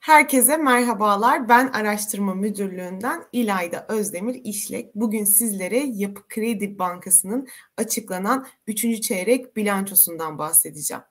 Herkese merhabalar. Ben Araştırma Müdürlüğü'nden İlayda Özdemir İşlek. Bugün sizlere Yapı Kredi Bankası'nın açıklanan 3. çeyrek bilançosundan bahsedeceğim.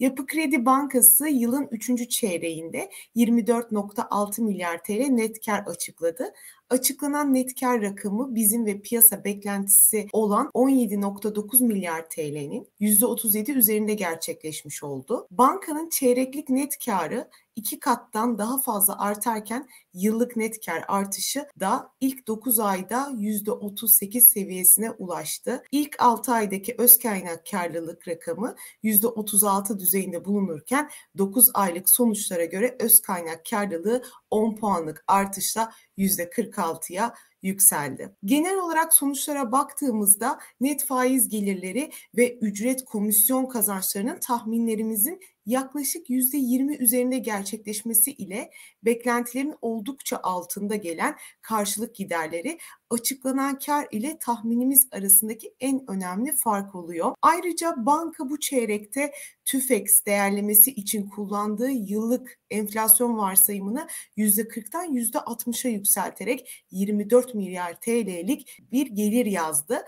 Yapı Kredi Bankası yılın 3. çeyreğinde 24.6 milyar TL net kar açıkladı. Açıklanan net kar rakamı bizim ve piyasa beklentisi olan 17.9 milyar TL'nin %37 üzerinde gerçekleşmiş oldu. Bankanın çeyreklik net karı iki kattan daha fazla artarken yıllık net kar artışı da ilk 9 ayda %38 seviyesine ulaştı. İlk 6 aydaki öz kaynak karlılık rakamı %36 düzeyinde bulunurken 9 aylık sonuçlara göre öz kaynak karlılığı 10 puanlık artışla %46'ya yükseldi. Genel olarak sonuçlara baktığımızda net faiz gelirleri ve ücret komisyon kazançlarının tahminlerimizin yaklaşık %20 üzerinde gerçekleşmesi ile beklentilerin oldukça altında gelen karşılık giderleri açıklanan kar ile tahminimiz arasındaki en önemli fark oluyor. Ayrıca banka bu çeyrekte TÜFEX değerlemesi için kullandığı yıllık enflasyon varsayımını %40'tan %60'a yükselterek 24 milyar TL'lik bir gelir yazdı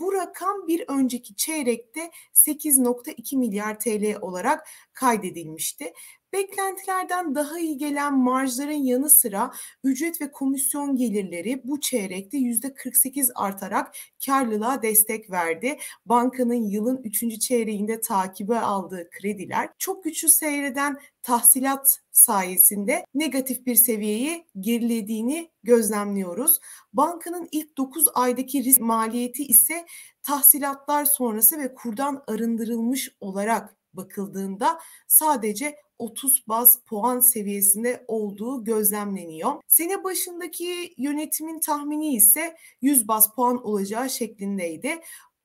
bu rakam bir önceki çeyrekte 8.2 milyar TL olarak kaydedilmişti. Beklentilerden daha iyi gelen marjların yanı sıra ücret ve komisyon gelirleri bu çeyrekte %48 artarak karlılığa destek verdi. Bankanın yılın 3. çeyreğinde takibe aldığı krediler çok güçlü seyreden tahsilat sayesinde negatif bir seviyeye gerilediğini gözlemliyoruz. Bankanın ilk 9 aydaki risk maliyeti ise tahsilatlar sonrası ve kurdan arındırılmış olarak bakıldığında sadece 30 bas puan seviyesinde olduğu gözlemleniyor. Sene başındaki yönetimin tahmini ise 100 bas puan olacağı şeklindeydi.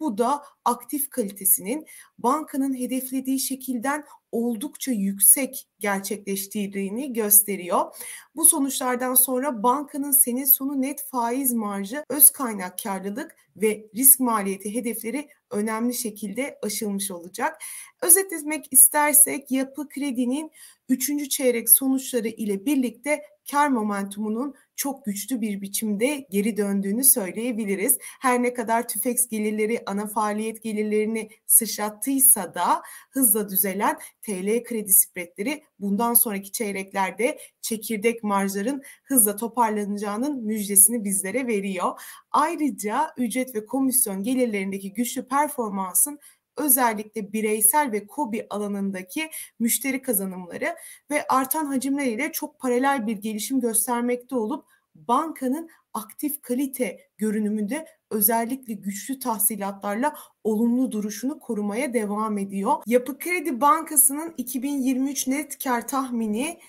Bu da aktif kalitesinin bankanın hedeflediği şekilden oldukça yüksek gerçekleştirdiğini gösteriyor. Bu sonuçlardan sonra bankanın senin sonu net faiz marjı, öz kaynak karlılık ve risk maliyeti hedefleri önemli şekilde aşılmış olacak. Özetlemek istersek yapı kredinin 3. çeyrek sonuçları ile birlikte kar momentumunun çok güçlü bir biçimde geri döndüğünü söyleyebiliriz. Her ne kadar tüfek gelirleri ana faaliyet gelirlerini sıçrattıysa da hızla düzelen TL kredi spreadleri bundan sonraki çeyreklerde çekirdek marjların hızla toparlanacağının müjdesini bizlere veriyor. Ayrıca ücret ve komisyon gelirlerindeki güçlü performansın özellikle bireysel ve kobi alanındaki müşteri kazanımları ve artan hacimleriyle çok paralel bir gelişim göstermekte olup bankanın aktif kalite görünümünde özellikle güçlü tahsilatlarla olumlu duruşunu korumaya devam ediyor. Yapı Kredi Bankası'nın 2023 net kar tahmini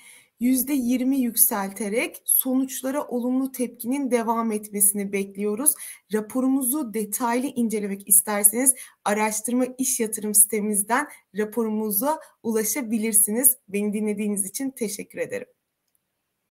%20 yükselterek sonuçlara olumlu tepkinin devam etmesini bekliyoruz. Raporumuzu detaylı incelemek isterseniz araştırma iş yatırım sitemizden raporumuza ulaşabilirsiniz. Beni dinlediğiniz için teşekkür ederim.